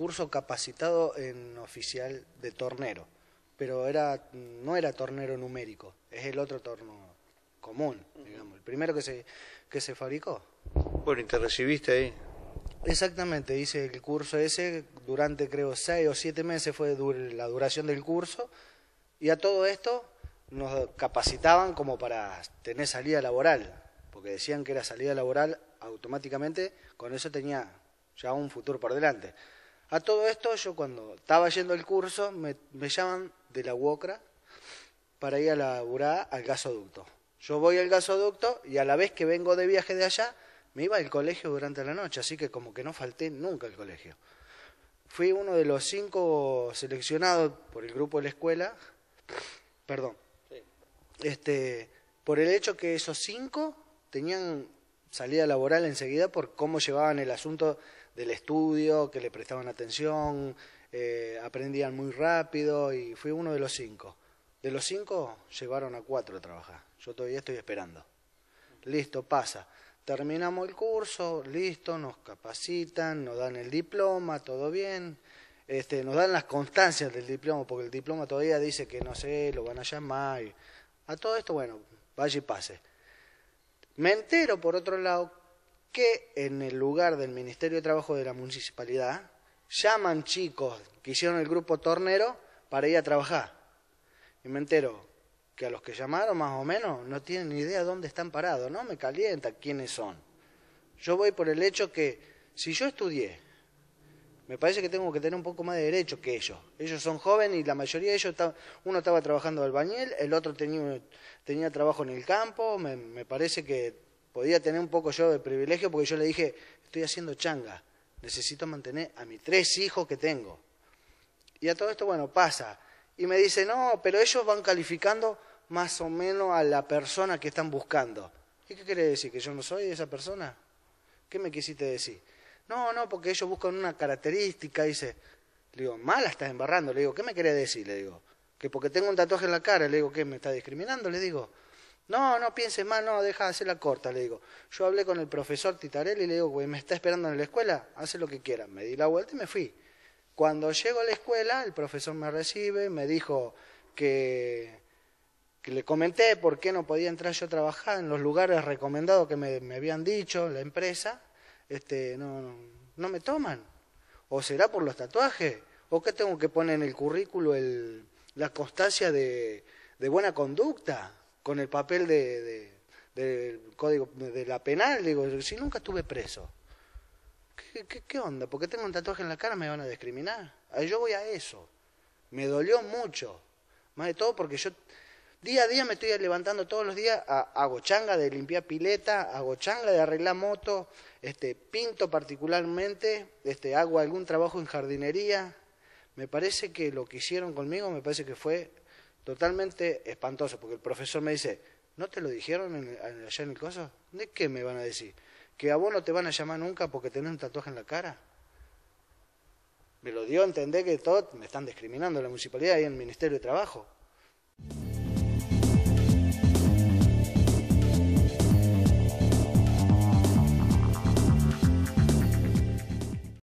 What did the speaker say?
curso capacitado en oficial de tornero, pero era, no era tornero numérico, es el otro torno común, digamos, el primero que se, que se fabricó. Bueno, ¿y te recibiste ahí? Exactamente, hice el curso ese durante creo seis o siete meses fue la duración del curso y a todo esto nos capacitaban como para tener salida laboral, porque decían que era salida laboral automáticamente, con eso tenía ya un futuro por delante. A todo esto, yo cuando estaba yendo el curso, me, llaman de la UOCRA para ir a la URA al gasoducto. Yo voy al gasoducto y a la vez que vengo de viaje de allá, me iba al colegio durante la noche, así que como que no falté nunca al colegio. Fui uno de los cinco seleccionados por el grupo de la escuela, perdón, este, por el hecho que esos cinco tenían salida laboral enseguida por cómo llevaban el asunto del estudio, que le prestaban atención, eh, aprendían muy rápido y fui uno de los cinco. De los cinco llevaron a cuatro a trabajar. Yo todavía estoy esperando. Listo, pasa. Terminamos el curso, listo, nos capacitan, nos dan el diploma, todo bien. Este, nos dan las constancias del diploma, porque el diploma todavía dice que no sé, lo van a llamar. A todo esto, bueno, vaya y pase. Me entero, por otro lado, que en el lugar del Ministerio de Trabajo de la Municipalidad llaman chicos que hicieron el grupo tornero para ir a trabajar. Y me entero que a los que llamaron más o menos no tienen ni idea dónde están parados, ¿no? Me calienta quiénes son. Yo voy por el hecho que si yo estudié me parece que tengo que tener un poco más de derecho que ellos. Ellos son jóvenes y la mayoría de ellos, uno estaba trabajando albañil, el otro tenía, trabajo en el campo, me, me parece que podía tener un poco yo de privilegio porque yo le dije, estoy haciendo changa, necesito mantener a mis tres hijos que tengo. Y a todo esto, bueno, pasa. Y me dice, no, pero ellos van calificando más o menos a la persona que están buscando. ¿Y qué quiere decir? ¿Que yo no soy esa persona? ¿Qué me quisiste decir? No, no, porque ellos buscan una característica, dice. Le digo, mala estás embarrando. Le digo, ¿qué me querés decir? Le digo, que porque tengo un tatuaje en la cara. Le digo, ¿qué? ¿Me está discriminando? Le digo, no, no piense mal, no, deja de la corta. Le digo, yo hablé con el profesor Titarelli y le digo, güey, me está esperando en la escuela, hace lo que quiera. Me di la vuelta y me fui. Cuando llego a la escuela, el profesor me recibe, me dijo que, que le comenté por qué no podía entrar yo a trabajar en los lugares recomendados que me habían dicho la empresa este, no, no, me toman. ¿O será por los tatuajes? ¿O qué tengo que poner en el currículo el, la constancia de, de buena conducta con el papel de, de, del código de la penal? Digo, si nunca estuve preso. ¿Qué, qué, qué onda? ¿Porque tengo un tatuaje en la cara me van a discriminar? Ah, yo voy a eso. Me dolió mucho. Más de todo porque yo Día a día me estoy levantando todos los días, hago changa de limpiar pileta, hago changa de arreglar moto, este, pinto particularmente, este, hago algún trabajo en jardinería. Me parece que lo que hicieron conmigo me parece que fue totalmente espantoso, porque el profesor me dice, ¿no te lo dijeron en, en, allá en el coso? ¿De qué me van a decir? ¿Que a vos no te van a llamar nunca porque tenés un tatuaje en la cara? Me lo dio a entender que todos me están discriminando la municipalidad y el Ministerio de Trabajo.